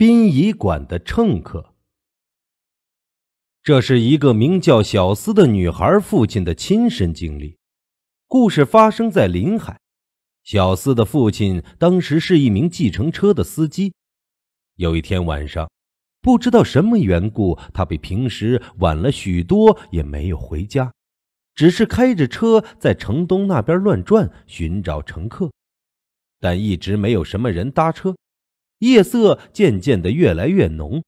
殡仪馆的乘客，这是一个名叫小思的女孩父亲的亲身经历。故事发生在临海，小思的父亲当时是一名计程车的司机。有一天晚上，不知道什么缘故，他比平时晚了许多，也没有回家，只是开着车在城东那边乱转，寻找乘客，但一直没有什么人搭车。夜色渐渐的越来越浓，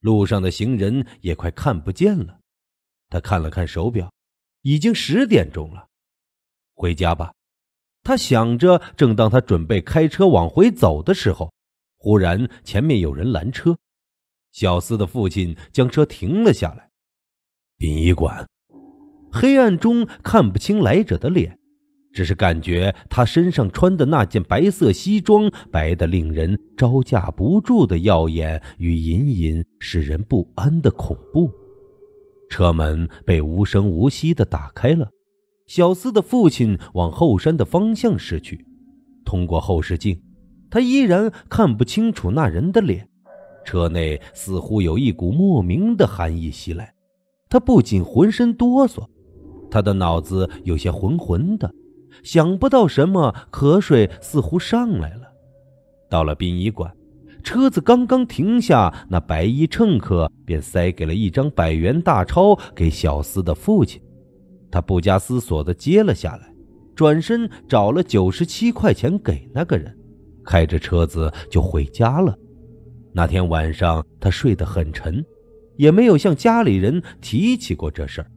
路上的行人也快看不见了。他看了看手表，已经十点钟了。回家吧，他想着。正当他准备开车往回走的时候，忽然前面有人拦车。小司的父亲将车停了下来。殡仪馆，黑暗中看不清来者的脸。只是感觉他身上穿的那件白色西装，白得令人招架不住的耀眼，与隐隐使人不安的恐怖。车门被无声无息地打开了，小司的父亲往后山的方向驶去。通过后视镜，他依然看不清楚那人的脸。车内似乎有一股莫名的寒意袭来，他不仅浑身哆嗦，他的脑子有些浑浑的。想不到什么，瞌睡似乎上来了。到了殡仪馆，车子刚刚停下，那白衣乘客便塞给了一张百元大钞给小思的父亲。他不加思索地接了下来，转身找了九十七块钱给那个人，开着车子就回家了。那天晚上他睡得很沉，也没有向家里人提起过这事儿。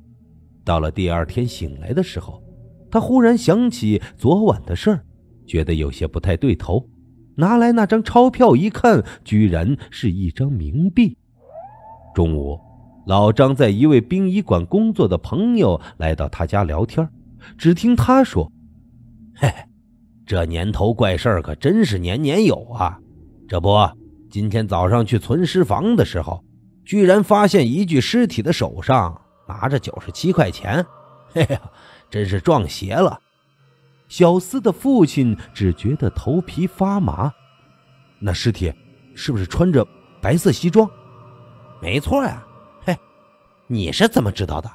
到了第二天醒来的时候。他忽然想起昨晚的事儿，觉得有些不太对头。拿来那张钞票一看，居然是一张冥币。中午，老张在一位殡仪馆工作的朋友来到他家聊天，只听他说：“嘿，这年头怪事儿可真是年年有啊！这不，今天早上去存尸房的时候，居然发现一具尸体的手上拿着九十七块钱。”嘿呀，真是撞邪了！小厮的父亲只觉得头皮发麻。那尸体是不是穿着白色西装？没错呀，嘿，你是怎么知道的？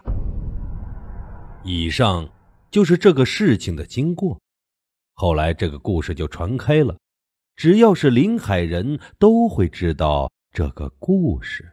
以上就是这个事情的经过。后来这个故事就传开了，只要是临海人都会知道这个故事。